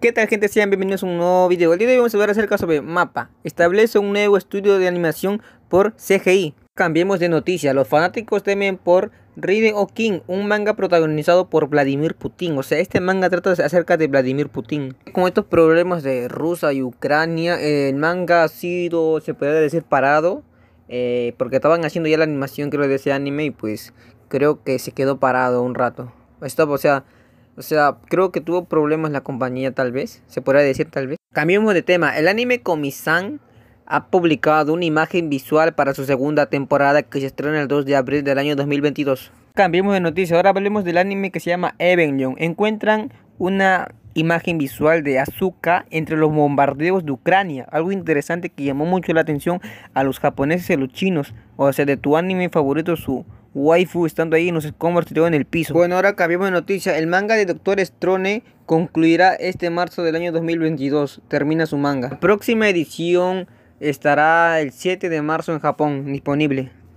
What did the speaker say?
¿Qué tal gente? Sean bienvenidos a un nuevo video. El día de hoy vamos a hablar acerca de Mapa. Establece un nuevo estudio de animación por CGI. Cambiemos de noticia. Los fanáticos temen por Ride o King, un manga protagonizado por Vladimir Putin. O sea, este manga trata acerca de Vladimir Putin. Con estos problemas de Rusia y Ucrania, el manga ha sido, se puede decir, parado eh, porque estaban haciendo ya la animación creo de ese anime y pues creo que se quedó parado un rato. Stop, o sea, o sea, creo que tuvo problemas la compañía tal vez, se podría decir tal vez. Cambiemos de tema, el anime Komisan ha publicado una imagen visual para su segunda temporada que se estrena el 2 de abril del año 2022. Cambiemos de noticia, ahora hablemos del anime que se llama Young Encuentran una imagen visual de Azuka entre los bombardeos de Ucrania, algo interesante que llamó mucho la atención a los japoneses y a los chinos, o sea, de tu anime favorito su waifu estando ahí no los escombros en el piso. Bueno, ahora cambiamos de noticia. El manga de Doctor Strone concluirá este marzo del año 2022. Termina su manga. La próxima edición estará el 7 de marzo en Japón disponible.